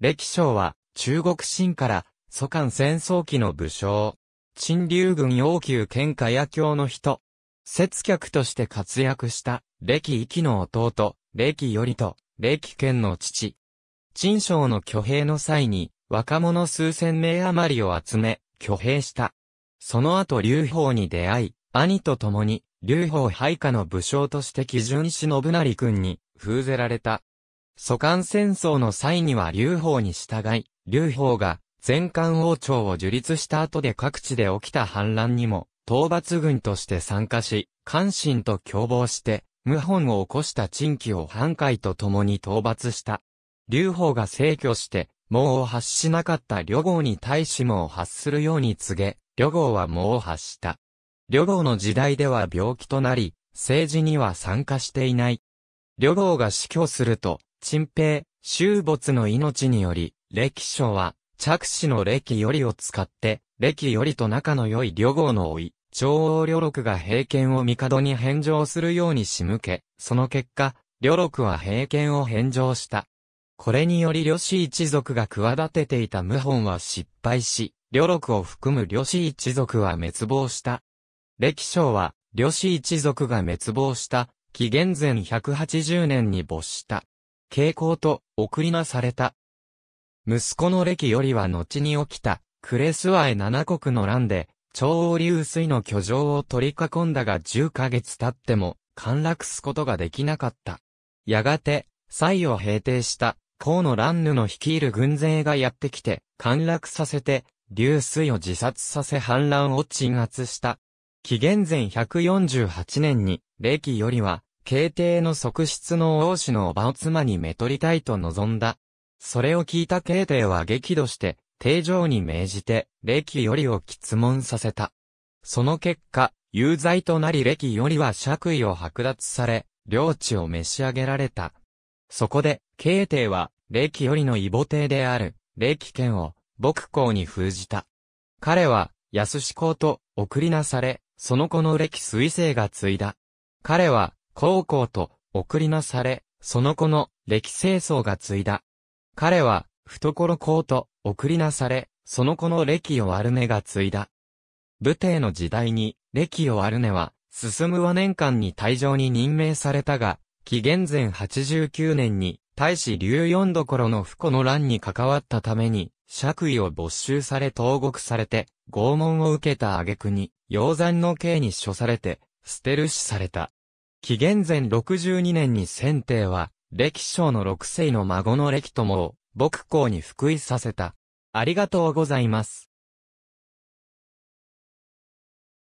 歴将は、中国清から、蘇韓戦争期の武将。陳竜軍要求喧嘩野教の人。節客として活躍した、歴域の弟、歴頼と、歴賢の父。陳将の挙兵の際に、若者数千名余りを集め、挙兵した。その後劉邦に出会い、兄と共に、劉邦配下の武将として基準し信成君に、封ぜられた。蘇韓戦争の際には劉邦に従い、劉邦が全漢王朝を樹立した後で各地で起きた反乱にも、討伐軍として参加し、関心と共謀して、謀反を起こした陳記を反海と共に討伐した。劉邦が逝去して、猛を発しなかった旅号に対し猛を発するように告げ、旅号は猛を発した。旅号の時代では病気となり、政治には参加していない。旅号が死去すると、陳平、終没の命により、歴書は、着手の歴よりを使って、歴よりと仲の良い旅行の老い、長王旅録が平権を帝に返上するように仕向け、その結果、旅録は平権を返上した。これにより旅氏一族が企てていた謀反は失敗し、旅録を含む旅氏一族は滅亡した。歴書は、旅氏一族が滅亡した、紀元前180年に没した。傾向と送りなされた。息子の歴よりは後に起きた、クレスワエ七国の乱で、超王流水の居城を取り囲んだが十ヶ月経っても、陥落すことができなかった。やがて、蔡を平定した、河野乱ヌの率いる軍勢がやってきて、陥落させて、流水を自殺させ反乱を鎮圧した。紀元前148年に、歴よりは、慶帝の側室の王子のおばを妻にめとりたいと望んだ。それを聞いた慶帝は激怒して、帝上に命じて、歴よりを質問させた。その結果、有罪となり歴よりは爵位を剥奪され、領地を召し上げられた。そこで、慶帝は、歴よりの異母帝である、歴権を、牧公に封じた。彼は、安子公と、送りなされ、その子の歴水星が継いだ。彼は、高校と送りなされ、その子の歴世宗が継いだ。彼は、懐高と送りなされ、その子の歴を悪ルが継いだ。武帝の時代に、歴を悪ルは、進む和年間に退場に任命されたが、紀元前89年に、大使竜四どころの不古の乱に関わったために、爵位を没収され投獄されて、拷問を受けた挙句に、鷹山の刑に処されて、捨てる死された。紀元前62年に先帝は、歴将の六世の孫の歴友を、牧公に復位させた。ありがとうございます。